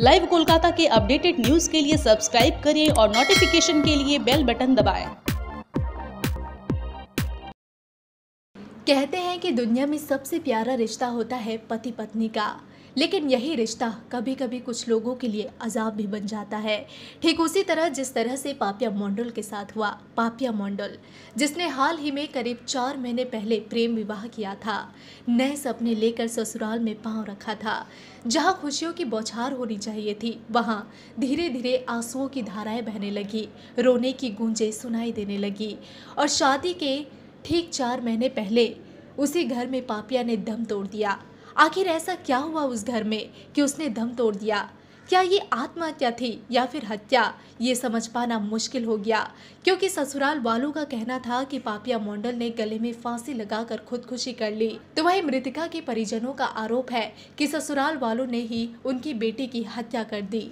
Live Kolkata के updated news के लिए सब्सक्राइब करें और नोटिफिकेशन के लिए बेल बटन दबाएं। कहते हैं कि दुनिया में सबसे प्यारा रिश्ता होता है पति पत्नी का लेकिन यही रिश्ता कभी कभी कुछ लोगों के लिए अजाब भी बन जाता है ठीक उसी तरह जिस तरह से पापिया मोंडल के साथ हुआ पापिया मोंडल जिसने हाल ही में करीब चार महीने पहले प्रेम विवाह किया था नए सपने लेकर ससुराल में पांव रखा था जहां खुशियों की बौछार होनी चाहिए थी वहां धीरे धीरे आंसुओं की धाराएं बहने लगी रोने की गूंजें सुनाई देने लगी और शादी के ठीक चार महीने पहले उसी घर में पापिया ने दम तोड़ दिया आखिर ऐसा क्या हुआ उस घर में कि उसने दम तोड़ दिया क्या ये आत्महत्या थी या फिर हत्या ये समझ पाना मुश्किल हो गया क्योंकि ससुराल वालों का कहना था कि पापिया मोंडल ने गले में फांसी लगाकर खुदकुशी कर ली तो वहीं मृतिका के परिजनों का आरोप है कि ससुराल वालों ने ही उनकी बेटी की हत्या कर दी